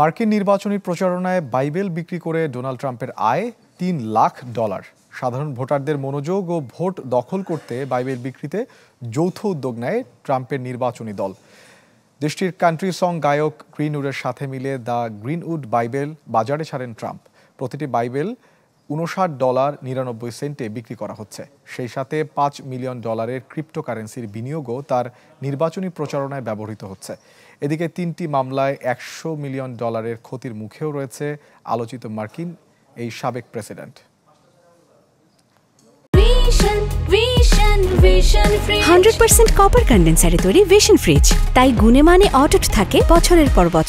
মার্কিন নির্বাচনী প্রচারণায় বাইবেল বিক্রি করে ডোনাল্ড ট্রাম্পের আয় তিন লাখ ডলার সাধারণ ভোটারদের মনোযোগ ও ভোট দখল করতে বাইবেল বিক্রিতে যৌথ উদ্যোগ নেয় ট্রাম্পের নির্বাচনী দল দেশটির কান্ট্রি সং গায়ক গ্রিনউডের সাথে মিলে দ্য গ্রিনউড বাইবেল বাজারে ছাড়েন ট্রাম্প প্রতিটি বাইবেল উনষাট ডলার নিরানব্বই সেন্টে বিক্রি করা হচ্ছে সেই সাথে পাঁচ মিলিয়ন ডলারের ক্রিপ্টোকারেন্সির বিনিয়োগও তার নির্বাচনী প্রচারণায় ব্যবহৃত হচ্ছে এদিকে তিনটি মামলায় একশো মিলিয়ন ডলারের ক্ষতির মুখেও রয়েছে আলোচিত মার্কিন এই সাবেক প্রেসিডেন্ট হান্ড্রেড পার্সেন্ট কপার কন্ডেন্সারে তৈরি ভিশন ফ্রিজ তাই গুণে মানে অটুট থাকে বছরের পর বছর